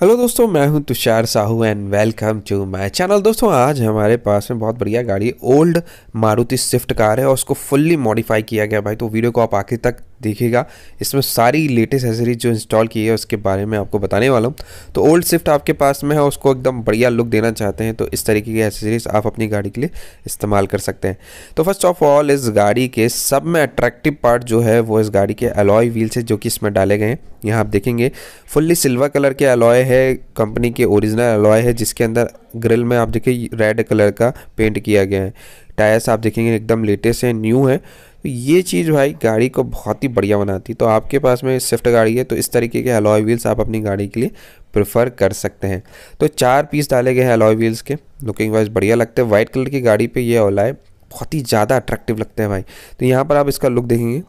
Hello दोस्तों मैं हूं Tushar Sahu and welcome to my channel दोस्तों आज हमारे पास में बहुत बढ़िया गाड़ी ओल्ड मारुति स्विफ्ट कार है और उसको फुल्ली मॉडिफाई किया गया भाई तो वीडियो को आप आखिर तक देखिएगा इसमें सारी लेटेस्ट एसेसरीज जो इंस्टॉल की है उसके बारे में आपको बताने वाला हूँ तो ओल्ड स्विफ्ट आपके पास में है उसको एकदम बढ़िया लुक देना चाहते हैं तो इस तरीके की एसेसरीज आप अपनी गाड़ी के लिए इस्तेमाल कर सकते हैं तो फर्स्ट ऑफ ऑल इस गाड़ी के सब में अट्रैक्टिव पार्ट जो है वो इस गाड़ी के अलॉय व्हील्स है जो कि इसमें डाले गए हैं यहाँ आप देखेंगे फुल्ली सिल्वर कलर के अलॉय है कंपनी के ओरिजिनल अलॉय है जिसके अंदर ग्रिल में आप देखिए रेड कलर का पेंट किया गया है टायर्स आप देखेंगे एकदम लेटेस्ट है न्यू है तो ये चीज़ भाई गाड़ी को बहुत ही बढ़िया बनाती तो आपके पास में स्विफ्ट गाड़ी है तो इस तरीके के अलॉय व्हील्स आप अपनी गाड़ी के लिए प्रेफर कर सकते हैं तो चार पीस डाले गए हैं अलॉय व्हील्स के लुकिंग वाइज बढ़िया लगते हैं वाइट कलर की गाड़ी पे ये ओलाए बहुत ही ज़्यादा अट्रैक्टिव लगते हैं भाई तो यहाँ पर आप इसका लुक देखेंगे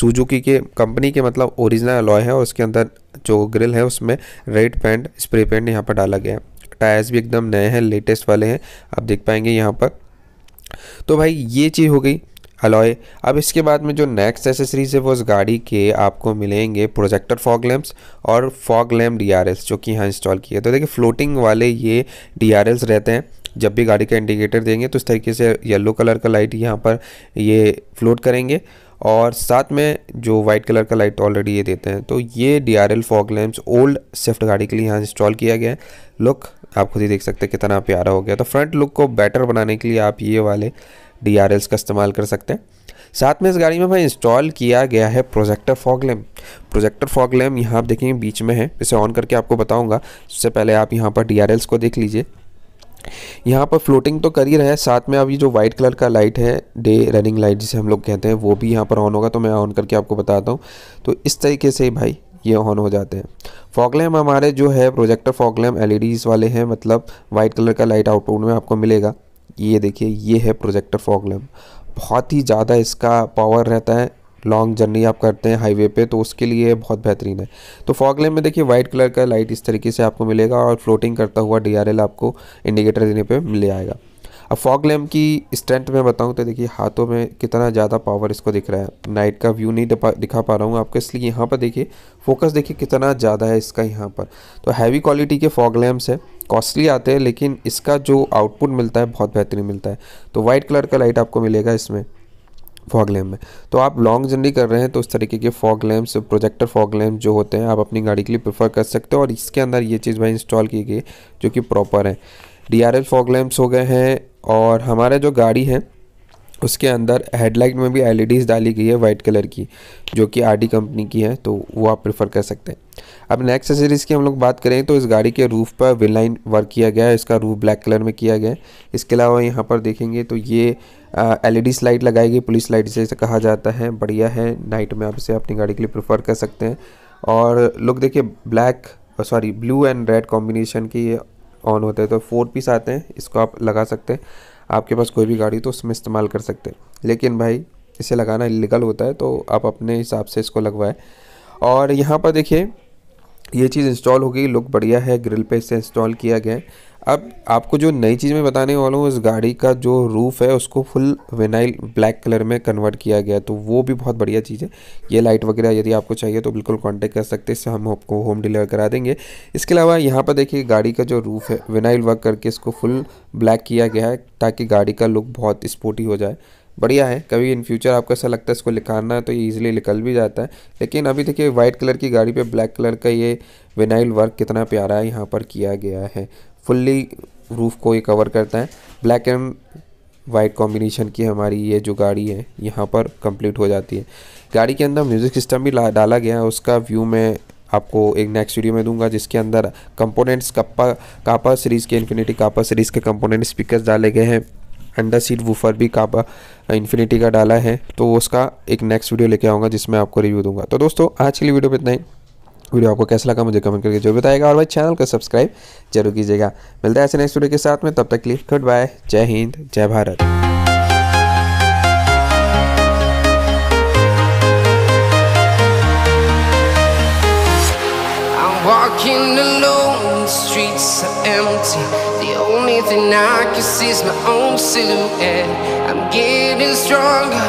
सुजुकी के कंपनी के मतलब ओरिजिनल अलॉय है और उसके अंदर जो ग्रिल है उसमें रेड पेंट स्प्रे पेंट यहाँ पर डाला गया है टायर्स भी एकदम नए हैं लेटेस्ट वाले हैं आप देख पाएंगे यहाँ पर तो भाई ये चीज़ हो गई अलॉय अब इसके बाद में जो नेक्स्ट एसेसरीज है वो उस गाड़ी के आपको मिलेंगे प्रोजेक्टर फॉग लैम्प्स और फॉग लैम्प डीआरएल्स जो कि यहाँ इंस्टॉल किए तो देखिए फ्लोटिंग वाले ये डीआरएल्स रहते हैं जब भी गाड़ी का इंडिकेटर देंगे तो इस तरीके से येलो कलर का लाइट यहाँ पर ये फ्लोट करेंगे और साथ में जो वाइट कलर का लाइट ऑलरेडी ये देते हैं तो ये D R L fog lamps old Swift गाड़ी के लिए यहाँ इंस्टॉल किया गया है लुक आप खुद ही देख सकते हैं कितना प्यारा हो गया तो फ्रंट लुक को बेटर बनाने के लिए आप ये वाले डी आर एल्स का इस्तेमाल कर सकते हैं साथ में इस गाड़ी में भाई इंस्टॉल किया गया है projector fog lamp projector fog lamp यहाँ आप देखेंगे बीच में है इसे ऑन करके आपको बताऊँगा उससे पहले आप यहाँ पर डी आर एल्स को देख लीजिए यहाँ पर फ्लोटिंग तो कर ही रहा है साथ में अभी जो वाइट कलर का लाइट है डे रनिंग लाइट जिसे हम लोग कहते हैं वो भी यहाँ पर ऑन होगा तो मैं ऑन करके आपको बताता हूँ तो इस तरीके से भाई ये ऑन हो जाते हैं फॉकलैम हमारे जो है प्रोजेक्टर फॉकलैम एल वाले हैं मतलब वाइट कलर का लाइट आउटपुट में आपको मिलेगा ये देखिए ये है प्रोजेक्टर फॉग लैम्प बहुत ही ज़्यादा इसका पावर रहता है लॉन्ग जर्नी आप करते हैं हाईवे पे तो उसके लिए बहुत बेहतरीन है तो फॉग लैम्प में देखिए वाइट कलर का लाइट इस तरीके से आपको मिलेगा और फ्लोटिंग करता हुआ डी आपको इंडिकेटर देने पर मिल जाएगा अब फॉग लैम्प की स्ट्रेंथ में बताऊँ तो देखिए हाथों में कितना ज़्यादा पावर इसको दिख रहा है नाइट का व्यू नहीं दिखा पा रहा हूँ आपको इसलिए यहाँ पर देखिए फोकस देखिए कितना ज़्यादा है इसका यहाँ पर तो हैवी क्वालिटी के फॉग लैम्प्स है कॉस्टली आते हैं लेकिन इसका जो आउटपुट मिलता है बहुत बेहतरीन मिलता है तो वाइट कलर का लाइट आपको मिलेगा इसमें फॉग लैम्प में तो आप लॉन्ग जर्नी कर रहे हैं तो उस तरीके के fog lamps projector fog lamp जो होते हैं आप अपनी गाड़ी के लिए प्रेफर कर सकते हो और इसके अंदर ये चीज़ भाई इंस्टॉल की गई जो कि प्रॉपर है D R L fog lamps हो गए हैं और हमारा जो गाड़ी है उसके अंदर हेडलाइट में भी एल e डाली गई है वाइट कलर की जो कि आर कंपनी की है तो वो आप प्रेफर कर सकते हैं अब नेक्स्ट एक्सेसरीज़ की हम लोग बात करें तो इस गाड़ी के रूफ़ पर विलाइन वर्क किया गया है इसका रूफ ब्लैक कलर में किया गया है इसके अलावा यहाँ पर देखेंगे तो ये एल ई लाइट लगाई गई पुलिस लाइट जैसे कहा जाता है बढ़िया है नाइट में आप इसे अपनी गाड़ी के लिए प्रेफर कर सकते हैं और लुक देखिए black sorry blue and red combination की ऑन होता है तो फोर पीस आते हैं इसको आप लगा सकते हैं आपके पास कोई भी गाड़ी तो उसमें इस्तेमाल कर सकते हैं लेकिन भाई इसे लगाना इलीगल होता है तो आप अपने हिसाब से इसको लगवाएं और यहाँ पर देखिए ये चीज़ इंस्टॉल हो गई लुक बढ़िया है ग्रिल पे इसे इंस्टॉल किया गया है अब आपको जो नई चीज़ मैं बताने वाला हूँ इस गाड़ी का जो रूफ़ है उसको फुल विनाइल ब्लैक कलर में कन्वर्ट किया गया तो वो भी बहुत बढ़िया चीज़ है ये लाइट वगैरह यदि आपको चाहिए तो बिल्कुल कांटेक्ट कर सकते हैं इससे हम आपको होम डिलीवर करा देंगे इसके अलावा यहाँ पर देखिए गाड़ी का जो रूफ़ है विनाइल वर्क करके इसको फुल ब्लैक किया गया है ताकि गाड़ी का लुक बहुत स्पोर्टी हो जाए बढ़िया है कभी इन फ्यूचर आपको ऐसा लगता है इसको निकालना है तो ये ईजिली निकल भी जाता है लेकिन अभी देखिए वाइट कलर की गाड़ी पे ब्लैक कलर का ये विनाइल वर्क कितना प्यारा है यहाँ पर किया गया है फुल्ली रूफ़ को ये कवर करता है ब्लैक एंड वाइट कॉम्बिनेशन की हमारी ये जो गाड़ी है यहाँ पर कंप्लीट हो जाती है गाड़ी के अंदर म्यूज़िक सिस्टम भी डाला गया है उसका व्यू मैं आपको एक नेक्स्ट वीडियो में दूंगा जिसके अंदर कंपोनेंट्स कप्पा कापा सीरीज़ के इन्फिनिटी कापा सीरीज़ के कंपोनेंट स्पीकर्स डाले गए हैं अंडर सीट वूफर भी कापा इन्फिनिटी का डाला है तो उसका एक नेक्स्ट वीडियो लेके आऊँगा जिसमें आपको रिव्यू दूंगा तो दोस्तों आज के लिए वीडियो में इतना ही वीडियो आपको कैसा लगा मुझे कमेंट करके जरूर बताएगा और भाई चैनल को सब्सक्राइब जरूर कीजिएगा मिलता है ऐसे नेक्स्ट वीडियो के साथ में तब तक क्लिक गुड बाय जय हिंद जय Bharat Walking alone, the streets are empty. The only thing I can see is my own silhouette. I'm getting stronger.